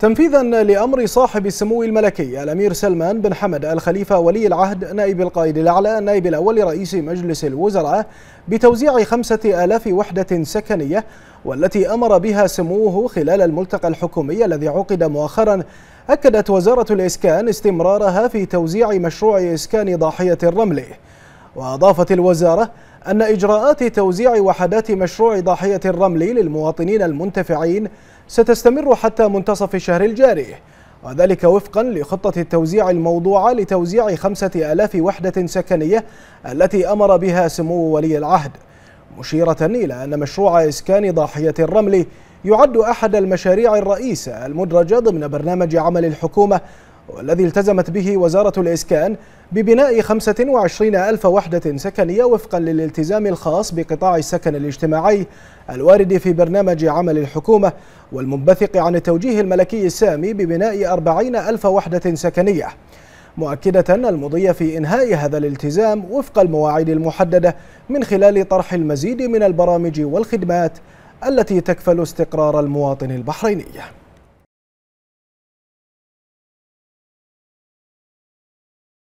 تنفيذا لأمر صاحب السمو الملكي الأمير سلمان بن حمد الخليفة ولي العهد نائب القائد الأعلى النائب الأول رئيس مجلس الوزراء بتوزيع خمسة آلاف وحدة سكنية والتي أمر بها سموه خلال الملتقى الحكومي الذي عقد مؤخرا أكدت وزارة الإسكان استمرارها في توزيع مشروع إسكان ضاحية الرمل وأضافت الوزارة أن إجراءات توزيع وحدات مشروع ضاحية الرمل للمواطنين المنتفعين ستستمر حتى منتصف الشهر الجاري وذلك وفقا لخطة التوزيع الموضوعة لتوزيع خمسة ألاف وحدة سكنية التي أمر بها سمو ولي العهد مشيرة إلى أن مشروع إسكان ضاحية الرمل يعد أحد المشاريع الرئيسة المدرجة ضمن برنامج عمل الحكومة والذي التزمت به وزارة الإسكان ببناء 25 ألف وحدة سكنية وفقا للالتزام الخاص بقطاع السكن الاجتماعي الوارد في برنامج عمل الحكومة والمنبثق عن التوجيه الملكي السامي ببناء 40 ألف وحدة سكنية مؤكدة المضي في إنهاء هذا الالتزام وفق المواعيد المحددة من خلال طرح المزيد من البرامج والخدمات التي تكفل استقرار المواطن البحريني